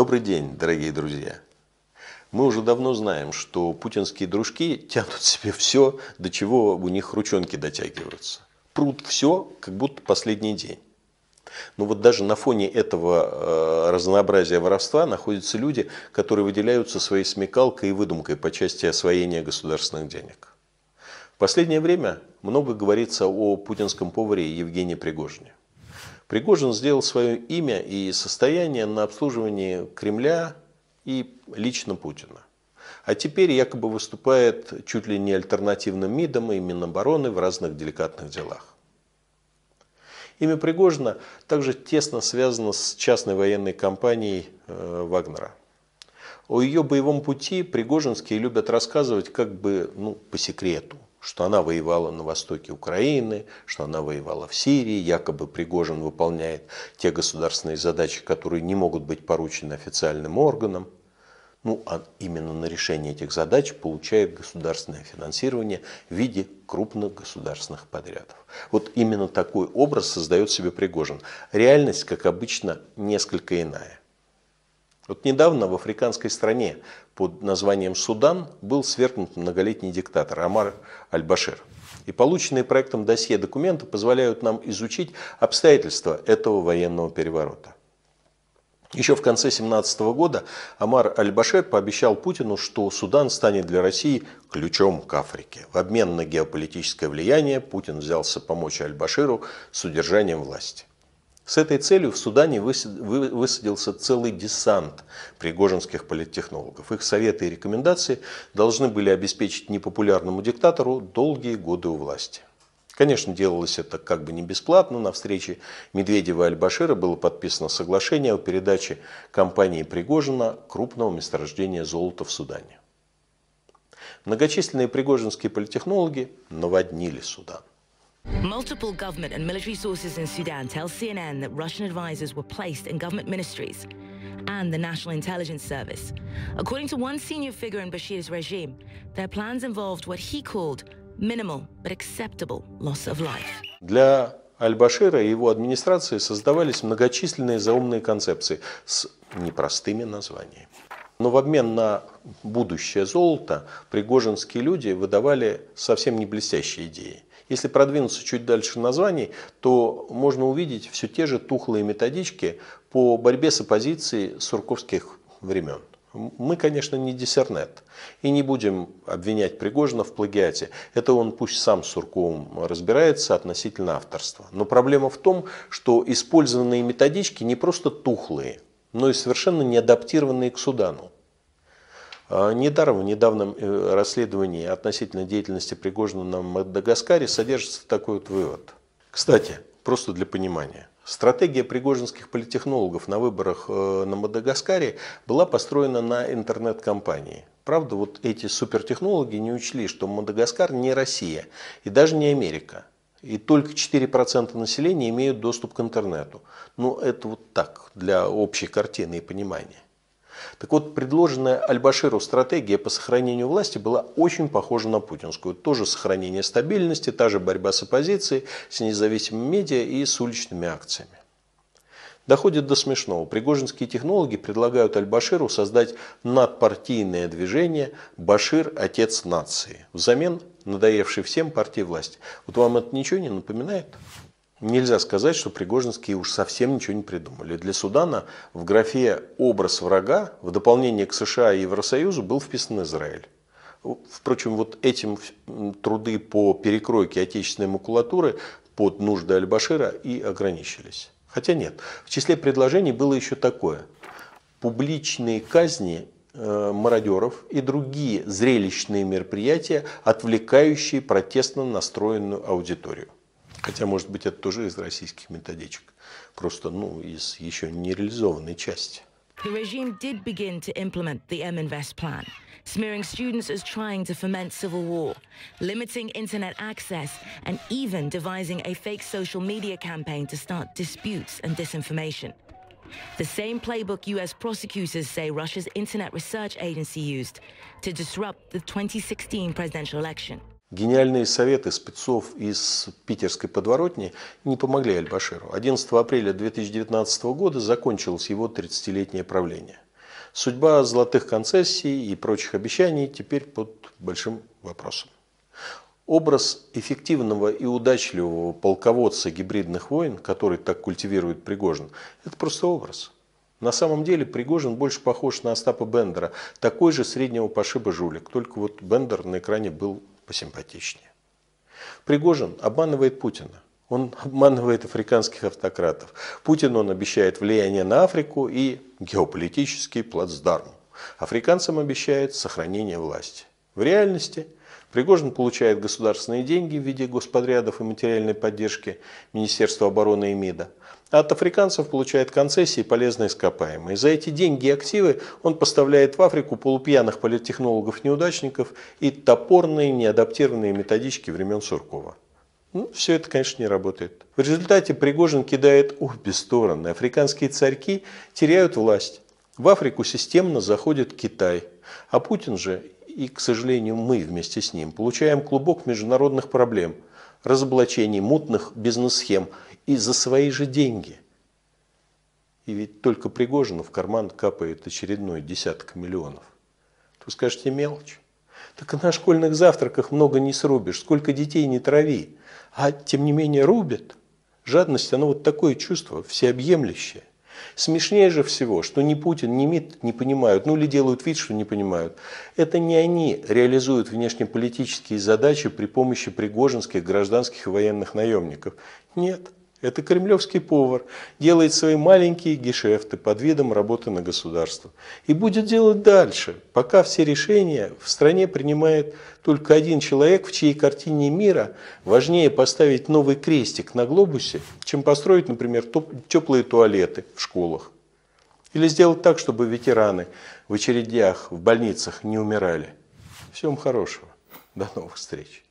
Добрый день, дорогие друзья! Мы уже давно знаем, что путинские дружки тянут себе все, до чего у них ручонки дотягиваются. Прут все, как будто последний день. Но вот даже на фоне этого э, разнообразия воровства находятся люди, которые выделяются своей смекалкой и выдумкой по части освоения государственных денег. В последнее время много говорится о путинском поваре Евгении Пригожине. Пригожин сделал свое имя и состояние на обслуживании Кремля и лично Путина. А теперь якобы выступает чуть ли не альтернативным МИДом и Минобороны в разных деликатных делах. Имя Пригожина также тесно связано с частной военной компанией э, Вагнера. О ее боевом пути пригожинские любят рассказывать как бы ну, по секрету – что она воевала на востоке Украины, что она воевала в Сирии, якобы Пригожин выполняет те государственные задачи, которые не могут быть поручены официальным органам. Ну, а именно на решение этих задач получает государственное финансирование в виде крупных государственных подрядов. Вот именно такой образ создает себе Пригожин. Реальность, как обычно, несколько иная. Вот недавно в африканской стране под названием Судан был свергнут многолетний диктатор Амар Аль-Башир. И полученные проектом досье документы позволяют нам изучить обстоятельства этого военного переворота. Еще в конце 2017 года Амар аль башер пообещал Путину, что Судан станет для России ключом к Африке. В обмен на геополитическое влияние Путин взялся помочь Аль-Баширу с удержанием власти. С этой целью в Судане высадился целый десант пригожинских политтехнологов. Их советы и рекомендации должны были обеспечить непопулярному диктатору долгие годы у власти. Конечно, делалось это как бы не бесплатно. На встрече Медведева и Аль-Башира было подписано соглашение о передаче компании Пригожина крупного месторождения золота в Судане. Многочисленные пригожинские политтехнологи наводнили Судан. Multiple government and military sources in Sudan tell CNN that Russian advisors were placed in government ministries and the National Intelligence Service. According to one senior figure in Bashir's regime, their plans involved what he called minimal but acceptable loss of life. Для Аль-Башира и его администрации создавались многочисленные заумные концепции с непростыми названиями. Но в обмен на будущее золото пригожинские люди выдавали совсем не блестящие идеи – если продвинуться чуть дальше названий, то можно увидеть все те же тухлые методички по борьбе с оппозицией сурковских времен. Мы, конечно, не диссернет и не будем обвинять Пригожина в плагиате. Это он пусть сам с Сурковым разбирается относительно авторства. Но проблема в том, что использованные методички не просто тухлые, но и совершенно не адаптированные к Судану. А, недаром в недавнем э, расследовании относительно деятельности Пригожина на Мадагаскаре содержится такой вот вывод. Кстати, просто для понимания. Стратегия пригожинских политтехнологов на выборах э, на Мадагаскаре была построена на интернет-компании. Правда, вот эти супертехнологи не учли, что Мадагаскар не Россия и даже не Америка. И только 4% населения имеют доступ к интернету. Ну, это вот так, для общей картины и понимания. Так вот, предложенная Альбаширу стратегия по сохранению власти была очень похожа на путинскую. Тоже сохранение стабильности, та же борьба с оппозицией, с независимыми медиа и с уличными акциями. Доходит до смешного. Пригожинские технологи предлагают Аль-Баширу создать надпартийное движение «Башир – отец нации». Взамен надоевший всем партии власти. Вот вам это ничего не напоминает? Нельзя сказать, что пригожинские уж совсем ничего не придумали. Для Судана в графе «образ врага» в дополнение к США и Евросоюзу был вписан Израиль. Впрочем, вот этим труды по перекройке отечественной макулатуры под нужды Аль-Башира и ограничились. Хотя нет, в числе предложений было еще такое. Публичные казни э, мародеров и другие зрелищные мероприятия, отвлекающие протестно настроенную аудиторию. Хотя, может быть, это тоже из российских методичек, просто ну, из еще части. The regime did begin to implement the M-Invest plan, smearing students as trying to foment civil war, limiting internet access, and even devising a fake social media campaign to start disputes and disinformation. The same playbook US prosecutors say Russia's Internet Research Agency used to disrupt the 2016 presidential election. Гениальные советы спецов из питерской подворотни не помогли Альбаширу. 11 апреля 2019 года закончилось его 30-летнее правление. Судьба золотых концессий и прочих обещаний теперь под большим вопросом. Образ эффективного и удачливого полководца гибридных войн, который так культивирует Пригожин, это просто образ. На самом деле Пригожин больше похож на Остапа Бендера, такой же среднего пошиба жулик, только вот Бендер на экране был посимпатичнее. Пригожин обманывает Путина. Он обманывает африканских автократов. Путин он обещает влияние на Африку и геополитический плацдарм. Африканцам обещает сохранение власти. В реальности – Пригожин получает государственные деньги в виде господрядов и материальной поддержки Министерства обороны и МИДа. А от африканцев получает концессии и полезные ископаемые. За эти деньги и активы он поставляет в Африку полупьяных политтехнологов-неудачников и топорные неадаптированные методички времен Суркова. Ну, все это, конечно, не работает. В результате Пригожин кидает обе стороны. Африканские царьки теряют власть. В Африку системно заходит Китай. А Путин же и, к сожалению, мы вместе с ним получаем клубок международных проблем, разоблачений, мутных бизнес-схем и за свои же деньги. И ведь только Пригожину в карман капает очередной десяток миллионов. Вы скажете, мелочь. Так на школьных завтраках много не срубишь, сколько детей не трави. А тем не менее рубят. Жадность, оно вот такое чувство всеобъемлющее. Смешнее же всего, что ни Путин, ни МИД не понимают, ну или делают вид, что не понимают. Это не они реализуют внешнеполитические задачи при помощи пригожинских гражданских и военных наемников. Нет. Это кремлевский повар, делает свои маленькие гешефты под видом работы на государство. И будет делать дальше, пока все решения в стране принимает только один человек, в чьей картине мира важнее поставить новый крестик на глобусе, чем построить, например, теплые туалеты в школах. Или сделать так, чтобы ветераны в очередях в больницах не умирали. Всем хорошего. До новых встреч.